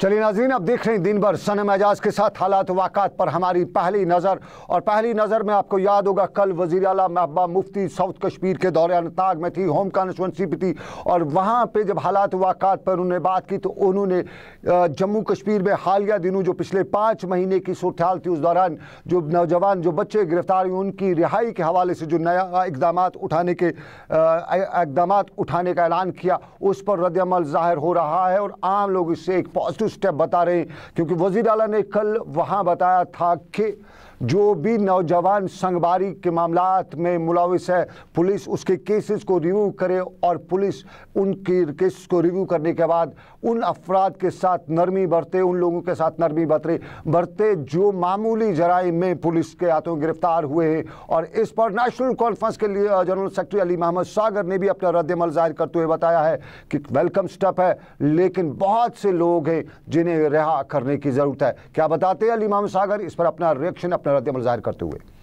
चलिए नाजरीन आप देख रहे हैं दिन भर सनम एजाज के साथ हालात वाकत पर हमारी पहली नज़र और पहली नज़र में आपको याद होगा कल वजी अला महबा मुफ्ती साउथ कश्मीर के दौरे अनताग में थी होम कॉन्स्टेंसी पर थी और वहाँ पर जब हालात वाकत पर उन्होंने बात की तो उन्होंने जम्मू कश्मीर में हालिया दिनों जो पिछले पाँच महीने की सूरत थी उस दौरान जो नौजवान जो बच्चे गिरफ्तार हुए उनकी रिहाई के हवाले से जो नया इकदाम उठाने के इकदाम उठाने का ऐलान किया उस पर रद्दमल ज़ाहिर हो रहा है और आम लोग इससे एक पॉजिटिव पॉजिटिव स्टेप बता रहे हैं क्योंकि वजीर अला ने कल वहाँ बताया था कि जो भी नौजवान संगवारी के मामला में मुलविस है पुलिस उसके केसेस को रिव्यू करे और पुलिस उनके केसेस को रिव्यू करने के बाद उन अफराद के साथ नरमी बरते उन लोगों के साथ नरमी बरते बरते जो मामूली जराइम में पुलिस के हाथों गिरफ्तार हुए हैं और इस पर नेशनल कॉन्फ्रेंस के लिए जनरल सेक्रेटरी अली मोहम्मद सागर ने भी अपना रद्दमल जाहिर करते हुए बताया है कि वेलकम स्टेप है लेकिन बहुत से लोग हैं जिन्हें रिहा करने की ज़रूरत है क्या बताते हैं अली इमाम सागर इस पर अपना रिएक्शन अपना रद्द जाहिर करते हुए